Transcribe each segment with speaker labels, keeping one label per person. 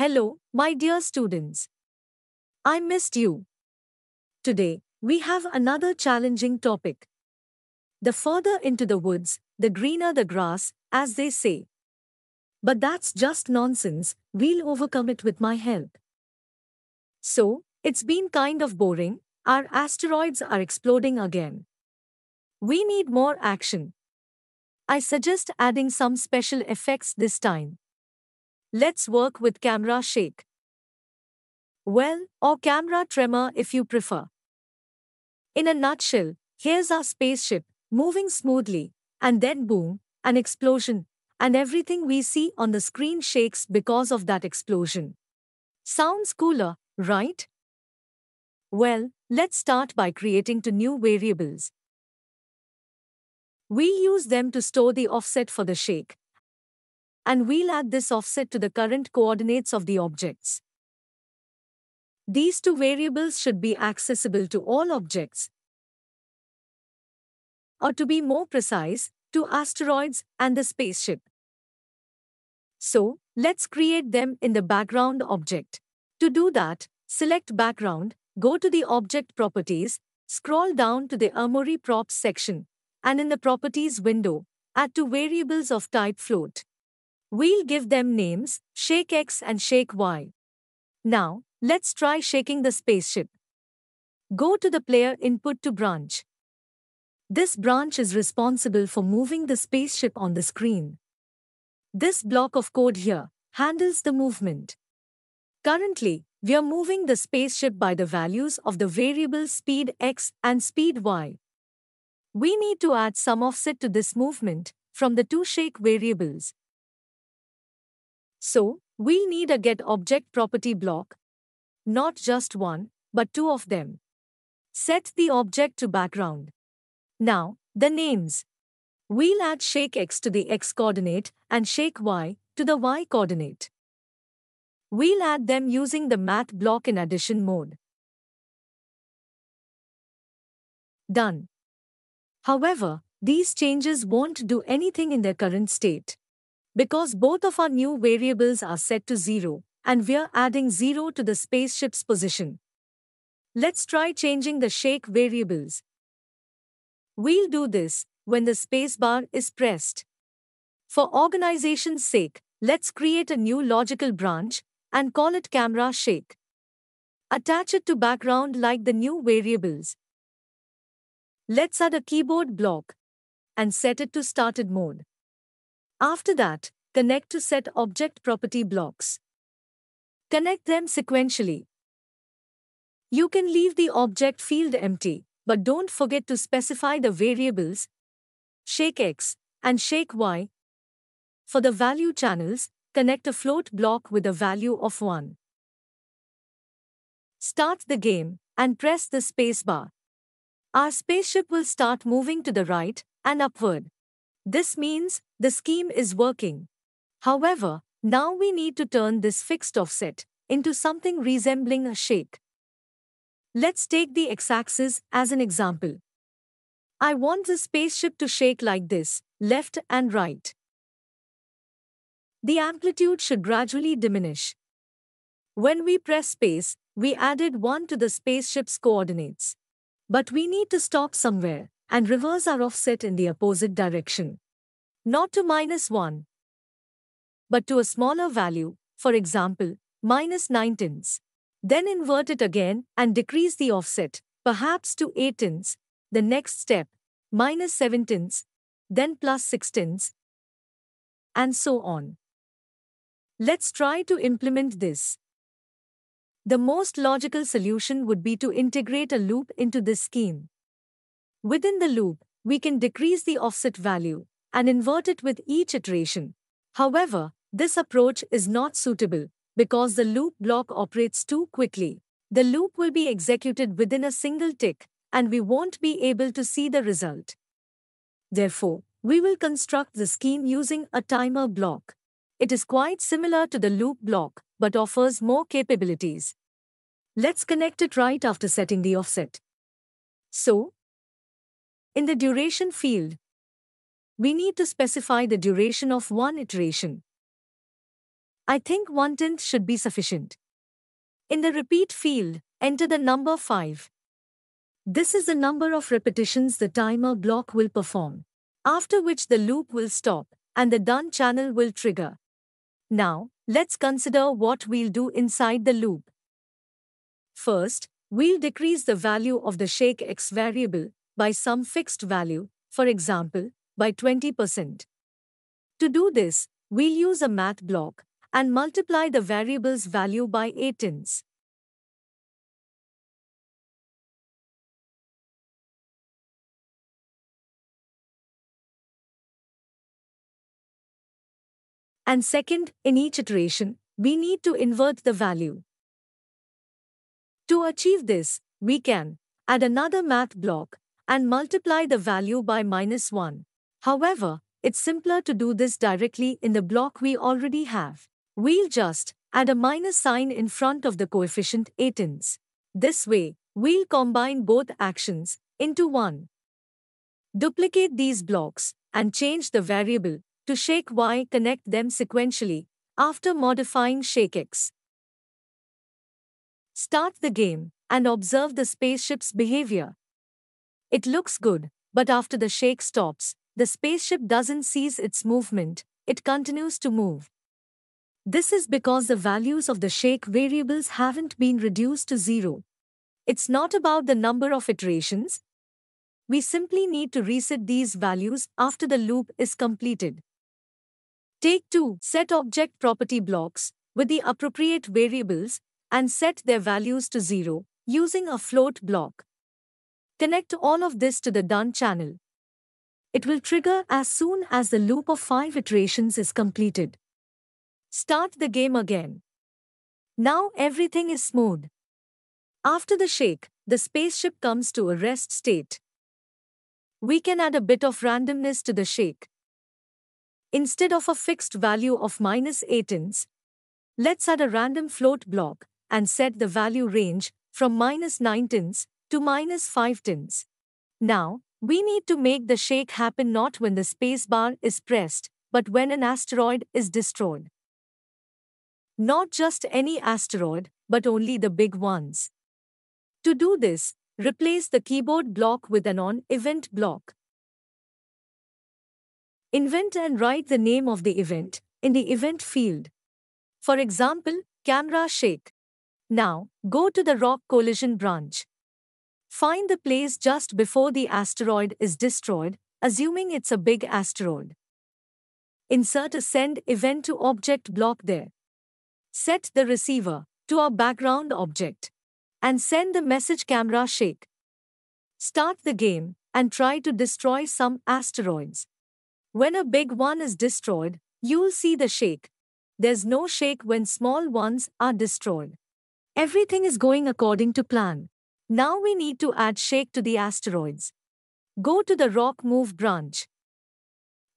Speaker 1: Hello, my dear students. I missed you. Today, we have another challenging topic. The further into the woods, the greener the grass, as they say. But that's just nonsense, we'll overcome it with my help. So, it's been kind of boring, our asteroids are exploding again. We need more action. I suggest adding some special effects this time. Let's work with camera shake. Well, or camera tremor if you prefer. In a nutshell, here's our spaceship, moving smoothly, and then boom, an explosion, and everything we see on the screen shakes because of that explosion. Sounds cooler, right? Well, let's start by creating two new variables. We use them to store the offset for the shake, and we'll add this offset to the current coordinates of the objects. These two variables should be accessible to all objects. Or to be more precise, to asteroids and the spaceship. So, let's create them in the background object. To do that, select Background, go to the Object Properties, scroll down to the Armory Props section, and in the Properties window, add two variables of type float. We'll give them names, Shake X and Shake Y. Now, let's try shaking the spaceship. Go to the player input to branch. This branch is responsible for moving the spaceship on the screen. This block of code here handles the movement. Currently, we are moving the spaceship by the values of the variables speed x and speed y. We need to add some offset to this movement from the two shake variables so, we'll need a get object property block. Not just one, but two of them. Set the object to background. Now, the names. We'll add shake x to the x coordinate and shake y to the y coordinate. We'll add them using the math block in addition mode. Done. However, these changes won't do anything in their current state. Because both of our new variables are set to 0, and we're adding 0 to the spaceship's position. Let's try changing the shake variables. We'll do this when the spacebar is pressed. For organization's sake, let's create a new logical branch and call it camera shake. Attach it to background like the new variables. Let's add a keyboard block and set it to started mode. After that, connect to set object property blocks. Connect them sequentially. You can leave the object field empty, but don't forget to specify the variables shake x and shake y. For the value channels, connect a float block with a value of 1. Start the game and press the spacebar. Our spaceship will start moving to the right and upward. This means the scheme is working. However, now we need to turn this fixed offset into something resembling a shape. Let's take the x-axis as an example. I want the spaceship to shake like this, left and right. The amplitude should gradually diminish. When we press space, we added 1 to the spaceship's coordinates. But we need to stop somewhere and reverse our offset in the opposite direction not to minus 1, but to a smaller value, for example, minus 9 tins. Then invert it again and decrease the offset, perhaps to 8 tins. The next step, minus 7 tins, then plus 6 tins, and so on. Let's try to implement this. The most logical solution would be to integrate a loop into this scheme. Within the loop, we can decrease the offset value, and invert it with each iteration. However, this approach is not suitable because the loop block operates too quickly. The loop will be executed within a single tick and we won't be able to see the result. Therefore, we will construct the scheme using a timer block. It is quite similar to the loop block but offers more capabilities. Let's connect it right after setting the offset. So, in the duration field, we need to specify the duration of one iteration. I think one tenth should be sufficient. In the repeat field, enter the number 5. This is the number of repetitions the timer block will perform, after which the loop will stop and the done channel will trigger. Now, let's consider what we'll do inside the loop. First, we'll decrease the value of the shake x variable by some fixed value, for example, by 20%. To do this, we'll use a math block and multiply the variable's value by 8 And second, in each iteration, we need to invert the value. To achieve this, we can add another math block and multiply the value by minus 1. However, it's simpler to do this directly in the block we already have. We'll just add a minus sign in front of the coefficient atens. This way, we'll combine both actions into one. Duplicate these blocks and change the variable to shake y connect them sequentially after modifying x. Start the game and observe the spaceship's behavior. It looks good, but after the shake stops, the spaceship doesn't cease its movement, it continues to move. This is because the values of the shake variables haven't been reduced to zero. It's not about the number of iterations. We simply need to reset these values after the loop is completed. Take 2 set object property blocks with the appropriate variables and set their values to zero using a float block. Connect all of this to the done channel. It will trigger as soon as the loop of 5 iterations is completed. Start the game again. Now everything is smooth. After the shake, the spaceship comes to a rest state. We can add a bit of randomness to the shake. Instead of a fixed value of minus 8 ins, let's add a random float block and set the value range from minus 9 tins to minus 5 tins. Now, we need to make the shake happen not when the spacebar is pressed, but when an asteroid is destroyed. Not just any asteroid, but only the big ones. To do this, replace the keyboard block with an on event block. Invent and write the name of the event in the event field. For example, camera shake. Now, go to the rock collision branch. Find the place just before the asteroid is destroyed, assuming it's a big asteroid. Insert a send event to object block there. Set the receiver to our background object and send the message camera shake. Start the game and try to destroy some asteroids. When a big one is destroyed, you'll see the shake. There's no shake when small ones are destroyed. Everything is going according to plan. Now we need to add shake to the asteroids. Go to the rock move branch.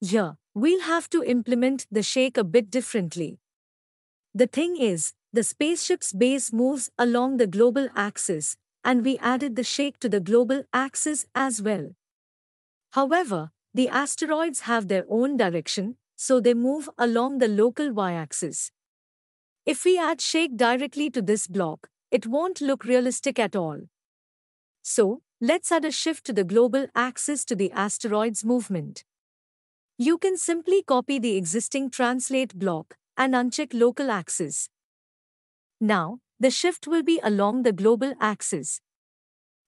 Speaker 1: Here, we'll have to implement the shake a bit differently. The thing is, the spaceship's base moves along the global axis, and we added the shake to the global axis as well. However, the asteroids have their own direction, so they move along the local y axis. If we add shake directly to this block, it won't look realistic at all. So, let's add a shift to the global axis to the asteroids movement. You can simply copy the existing translate block and uncheck local axis. Now, the shift will be along the global axis.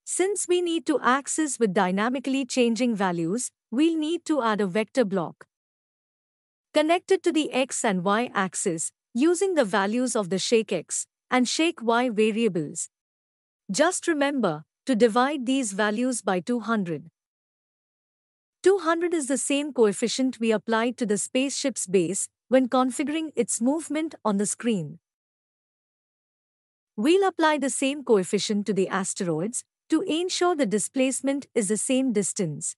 Speaker 1: Since we need to axis with dynamically changing values, we'll need to add a vector block. Connected to the x and y axis, using the values of the shake x and shake y variables. Just remember, to divide these values by 200. 200 is the same coefficient we applied to the spaceship's base when configuring its movement on the screen. We'll apply the same coefficient to the asteroids to ensure the displacement is the same distance.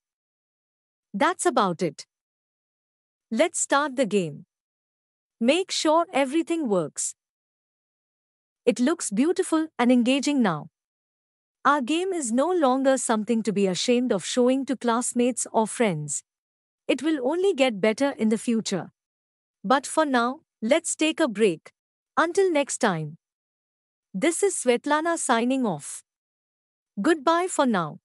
Speaker 1: That's about it. Let's start the game. Make sure everything works. It looks beautiful and engaging now. Our game is no longer something to be ashamed of showing to classmates or friends. It will only get better in the future. But for now, let's take a break. Until next time. This is Svetlana signing off. Goodbye for now.